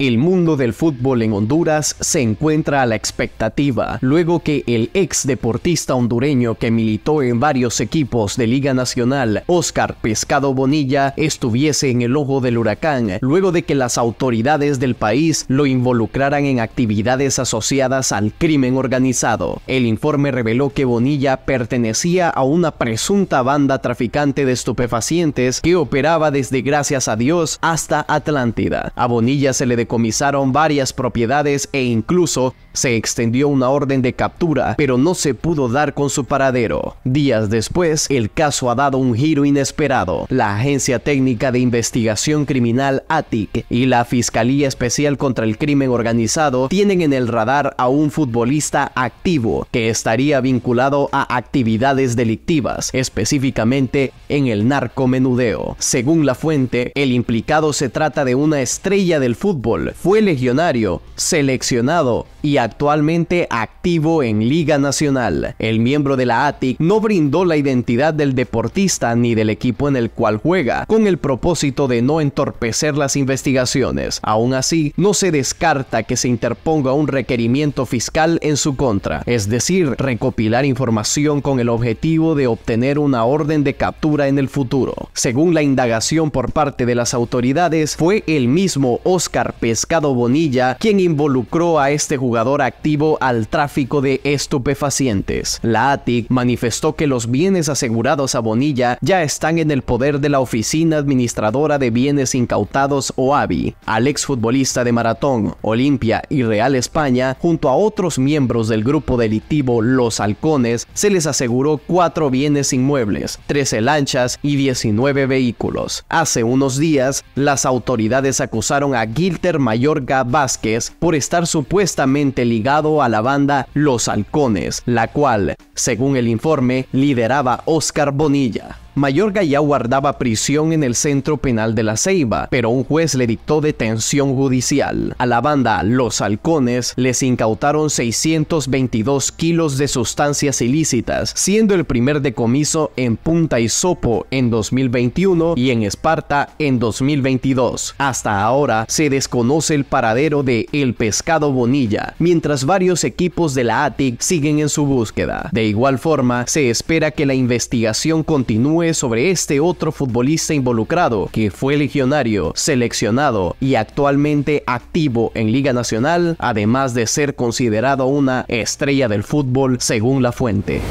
El mundo del fútbol en Honduras se encuentra a la expectativa, luego que el ex deportista hondureño que militó en varios equipos de Liga Nacional, Oscar Pescado Bonilla, estuviese en el ojo del huracán, luego de que las autoridades del país lo involucraran en actividades asociadas al crimen organizado. El informe reveló que Bonilla pertenecía a una presunta banda traficante de estupefacientes que operaba desde Gracias a Dios hasta Atlántida. A Bonilla se le comisaron varias propiedades e incluso se extendió una orden de captura, pero no se pudo dar con su paradero. Días después, el caso ha dado un giro inesperado. La Agencia Técnica de Investigación Criminal ATIC y la Fiscalía Especial contra el Crimen Organizado tienen en el radar a un futbolista activo que estaría vinculado a actividades delictivas, específicamente en el narcomenudeo. Según la fuente, el implicado se trata de una estrella del fútbol fue legionario, seleccionado y actualmente activo en Liga Nacional. El miembro de la ATIC no brindó la identidad del deportista ni del equipo en el cual juega, con el propósito de no entorpecer las investigaciones. Aún así, no se descarta que se interponga un requerimiento fiscal en su contra, es decir, recopilar información con el objetivo de obtener una orden de captura en el futuro. Según la indagación por parte de las autoridades, fue el mismo Oscar P Pescado Bonilla, quien involucró a este jugador activo al tráfico de estupefacientes. La ATIC manifestó que los bienes asegurados a Bonilla ya están en el poder de la Oficina Administradora de Bienes Incautados OABI. Al exfutbolista de Maratón, Olimpia y Real España, junto a otros miembros del grupo delictivo Los Halcones, se les aseguró cuatro bienes inmuebles, 13 lanchas y 19 vehículos. Hace unos días, las autoridades acusaron a Gilter Mayorga Vázquez por estar supuestamente ligado a la banda Los Halcones, la cual, según el informe, lideraba Oscar Bonilla. Mayorga ya guardaba prisión en el centro penal de La Ceiba, pero un juez le dictó detención judicial. A la banda Los Halcones les incautaron 622 kilos de sustancias ilícitas, siendo el primer decomiso en Punta Sopo en 2021 y en Esparta en 2022. Hasta ahora se desconoce el paradero de El Pescado Bonilla, mientras varios equipos de la ATIC siguen en su búsqueda. De igual forma, se espera que la investigación continúe sobre este otro futbolista involucrado, que fue legionario, seleccionado y actualmente activo en Liga Nacional, además de ser considerado una estrella del fútbol según la fuente.